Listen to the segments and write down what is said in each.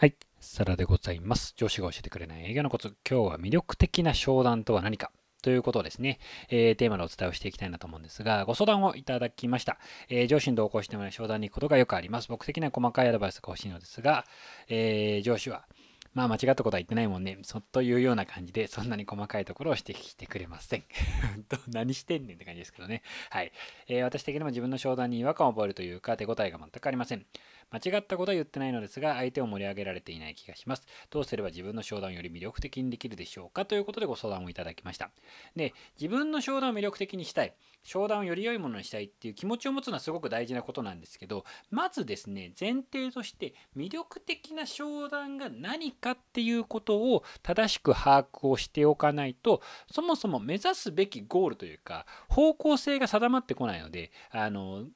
はい、サラでございます。上司が教えてくれない営業のコツ。今日は魅力的な商談とは何かということをですね、えー、テーマでお伝えをしていきたいなと思うんですが、ご相談をいただきました。えー、上司に同行してもらう商談に行くことがよくあります。僕的には細かいアドバイスが欲しいのですが、えー、上司は、まあ間違ったことは言ってないもんね。そっというような感じで、そんなに細かいところを指摘してくれません。何してんねんって感じですけどね。はい、えー。私的にも自分の商談に違和感を覚えるというか、手応えが全くありません。間違ったことは言ってないのですが、相手を盛り上げられていない気がします。どうすれば自分の商談をより魅力的にできるでしょうかということでご相談をいただきました。で、自分の商談を魅力的にしたい、商談をより良いものにしたいっていう気持ちを持つのはすごく大事なことなんですけど、まずですね、前提として魅力的な商談が何かっていうことを正しく把握をしておかないと、そもそも目指すべきゴールというか、方向性が定まってこないので、あの、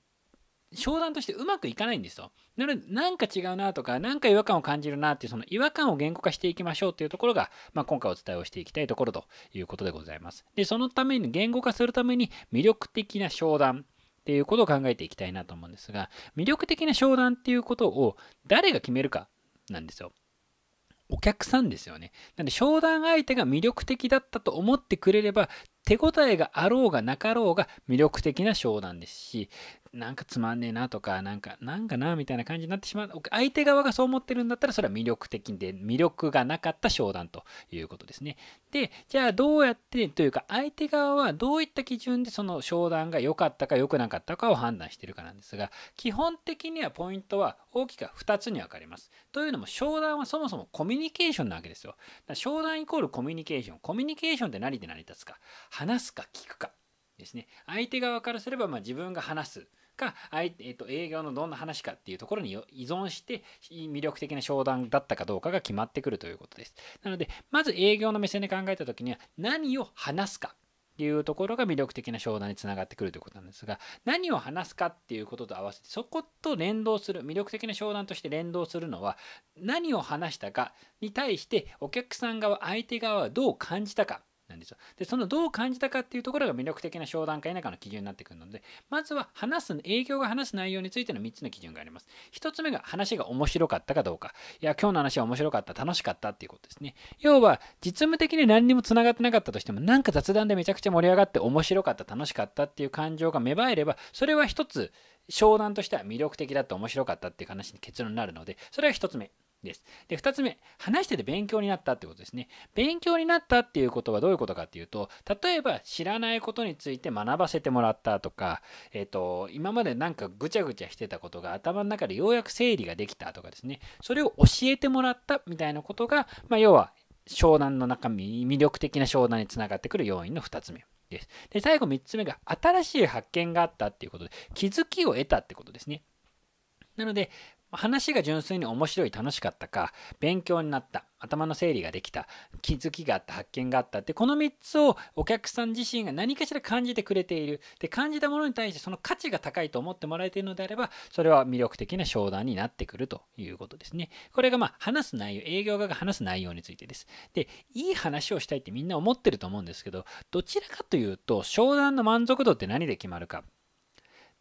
商談としてうまくいかないんですよ。なので、なんか違うなとか、なんか違和感を感じるなっていう、その違和感を言語化していきましょうっていうところが、まあ、今回お伝えをしていきたいところということでございます。で、そのために、言語化するために、魅力的な商談っていうことを考えていきたいなと思うんですが、魅力的な商談っていうことを誰が決めるかなんですよ。お客さんですよね。なんで商談相手が魅力的だったと思ってくれれば手応えがあろうがなかろうが魅力的な商談ですしなんかつまんねえなとか、なんか、なんかなみたいな感じになってしまう。相手側がそう思ってるんだったら、それは魅力的で、魅力がなかった商談ということですね。で、じゃあどうやって、というか、相手側はどういった基準でその商談が良かったか良くなかったかを判断してるかなんですが、基本的にはポイントは大きく2つに分かれます。というのも、商談はそもそもコミュニケーションなわけですよ。商談イコールコミュニケーション。コミュニケーションって何で成り立つか。話すか聞くか。ですね。相手側からすれば、ま自分が話す。か、えー、と営業のどんな話かっていうところに依存して魅力的な商談だったかどうかが決まってくるということです。なので、まず営業の目線で考えた時には何を話すか。っていうところが魅力的な商談につながってくるということなんですが何を話すかっていうことと合わせてそこと連動する魅力的な商談として連動するのは何を話したかに対してお客さん側相手側はどう感じたかなんですよ。で、そのどう感じたかっていうところが魅力的な商談か否かの基準になってくるので、まずは話す、営業が話す内容についての3つの基準があります。1つ目が話が面白かったかどうか。いや、今日の話は面白かった、楽しかったっていうことですね。要は、実務的に何にも繋がってなかったとしても、なんか雑談でめちゃくちゃ盛り上がって面白かった、楽しかったっていう感情が芽生えれば、それは1つ、商談としては魅力的だった、面白かったっていう話に結論になるので、それが1つ目。です。で、2つ目、話してて勉強になったってことですね。勉強になったっていうことはどういうことかっていうと、例えば知らないことについて学ばせてもらったとか、えっ、ー、と、今までなんかぐちゃぐちゃしてたことが頭の中でようやく整理ができたとかですね、それを教えてもらったみたいなことが、まあ、要は商談の中身、魅力的な商談につながってくる要因の2つ目。です。で、最後3つ目が、新しい発見があったっていうことで、気づきを得たってことですね。なので、話が純粋に面白い楽しかったか勉強になった頭の整理ができた気づきがあった発見があったってこの3つをお客さん自身が何かしら感じてくれているで感じたものに対してその価値が高いと思ってもらえているのであればそれは魅力的な商談になってくるということですねこれがまあ話す内容営業側が話す内容についてですでいい話をしたいってみんな思ってると思うんですけどどちらかというと商談の満足度って何で決まるか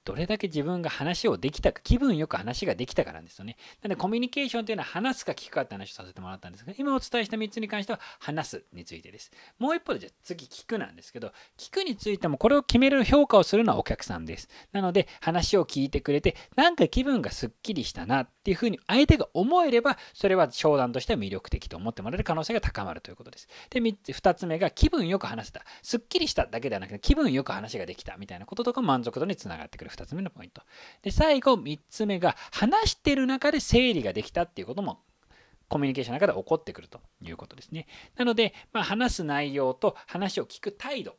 どれだけ自分が話をできたか、気分よく話ができたかなんですよね。なので、コミュニケーションというのは話すか聞くかって話をさせてもらったんですが、今お伝えした3つに関しては、話すについてです。もう一方で、じゃあ次、聞くなんですけど、聞くについても、これを決める評価をするのはお客さんです。なので、話を聞いてくれて、なんか気分がすっきりしたなっていうふうに、相手が思えれば、それは商談としては魅力的と思ってもらえる可能性が高まるということです。で、2つ目が、気分よく話せた。すっきりしただけではなくて、気分よく話ができたみたいなこととか満足度につながってくる。2つ目のポイント。で、最後、3つ目が、話してる中で整理ができたっていうこともコミュニケーションの中で起こってくるということですね。なので、まあ、話す内容と話を聞く態度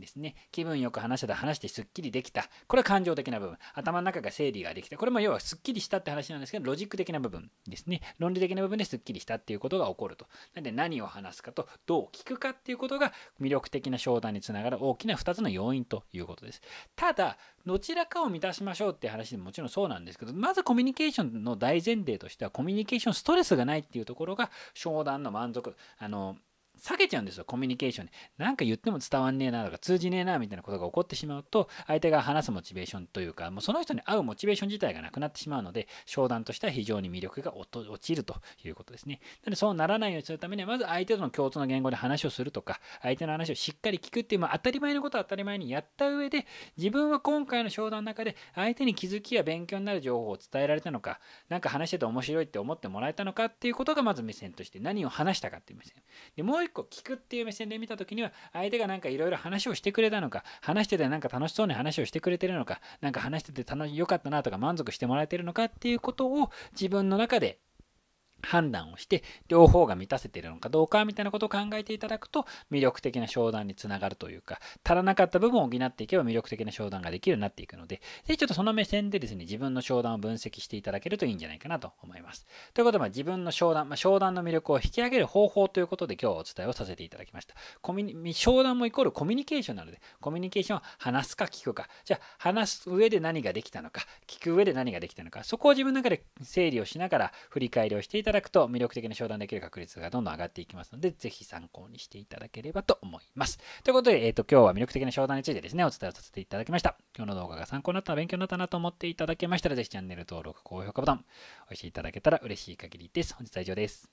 ですね。気分よく話せた、話してすっきりできた。これは感情的な部分。頭の中が整理ができた。これも要はすっきりしたって話なんですけど、ロジック的な部分ですね。論理的な部分ですっきりしたっていうことが起こると。なんで何を話すかと、どう聞くかっていうことが魅力的な商談につながる大きな2つの要因ということです。ただ、どちらかを満たしましょうって話でももちろんそうなんですけど、まずコミュニケーションの大前提としては、コミュニケーションストレスがないっていうところが商談の満足、あの、下けちゃうんですよ、コミュニケーションで。何か言っても伝わんねえなとか、通じねえなみたいなことが起こってしまうと、相手が話すモチベーションというか、もうその人に合うモチベーション自体がなくなってしまうので、商談としては非常に魅力が落ちるということですね。なので、そうならないようにするためには、まず相手との共通の言語で話をするとか、相手の話をしっかり聞くっていう、まあ、当たり前のことは当たり前にやった上で、自分は今回の商談の中で、相手に気づきや勉強になる情報を伝えられたのか、何か話してて面白いって思ってもらえたのかっていうことが、まず目線として、何を話したかっていう目線。でもう一個聞くっていう目線で見た時には相手がなんかいろいろ話をしてくれたのか話しててなんか楽しそうに話をしてくれてるのかなんか話してて楽よかったなとか満足してもらえてるのかっていうことを自分の中で判断をして両方が満たせているのかどうかみたいなことを考えていただくと魅力的な商談につながるというか足らなかった部分を補っていけば魅力的な商談ができるようになっていくのでぜひちょっとその目線でですね自分の商談を分析していただけるといいんじゃないかなと思いますということで、ま自分の商談、まあ、商談の魅力を引き上げる方法ということで今日お伝えをさせていただきましたコミュニ商談もイコールコミュニケーションなのでコミュニケーションは話すか聞くかじゃあ話す上で何ができたのか聞く上で何ができたのかそこを自分の中で整理をしながら振り返りをしていただただくと魅力的な商談できる確率がどんどん上がっていきますので、ぜひ参考にしていただければと思います。ということで、えっ、ー、と、今日は魅力的な商談についてですね、お伝えをさせていただきました。今日の動画が参考になったら、勉強になったなと思っていただけましたら、ぜひチャンネル登録、高評価ボタン、押していただけたら嬉しい限りです。本日は以上です。